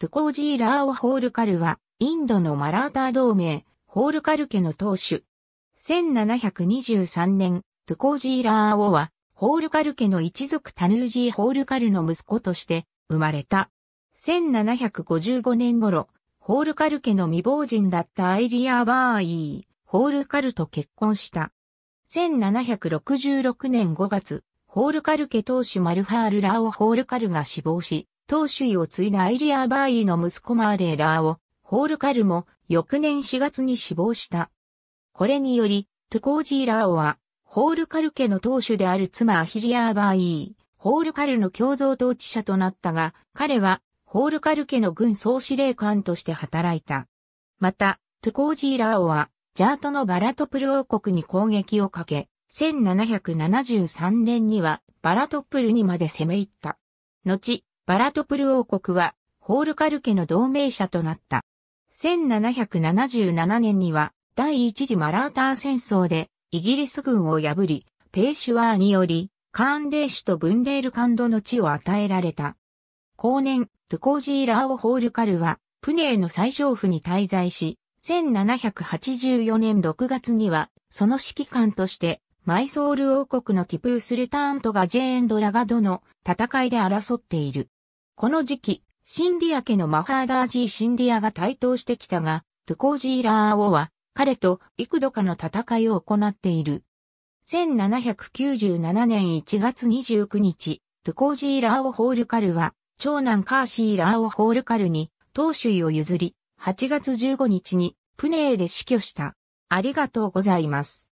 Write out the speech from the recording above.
トゥコージー・ラーオ・ホールカルは、インドのマラーター同盟、ホールカル家の当主。1723年、トゥコージー・ラーオは、ホールカル家の一族タヌージー・ホールカルの息子として生まれた。1755年頃、ホールカル家の未亡人だったアイリア・バーイー、ホールカルと結婚した。1766年5月、ホールカル家当主マルハール・ラーオ・ホールカルが死亡し、当主位を継いだアイリアー・バーイの息子マーレーラーを、ホールカルも翌年4月に死亡した。これにより、トゥコージー・ラーオは、ホールカル家の当主である妻アヒリアー・バーイー、ホールカルの共同統治者となったが、彼は、ホールカル家の軍総司令官として働いた。また、トゥコージー・ラーオは、ジャートのバラトプル王国に攻撃をかけ、1773年にはバラトプルにまで攻め入った。後、バラトプル王国は、ホールカル家の同盟者となった。1777年には、第一次マラーター戦争で、イギリス軍を破り、ペーシュワーにより、カーンデーシュとブンデールカンドの地を与えられた。後年、トゥコージーラーオ・ホールカルは、プネーの最上府に滞在し、1784年6月には、その指揮官として、マイソール王国のティプースルターンとガジェーンドラガドの戦いで争っている。この時期、シンディア家のマハーダージー・シンディアが台頭してきたが、トゥコージー・ラーオは、彼と幾度かの戦いを行っている。1797年1月29日、トゥコージー・ラーオ・ホールカルは、長男カーシー・ラーオ・ホールカルに、当主位を譲り、8月15日に、プネーで死去した。ありがとうございます。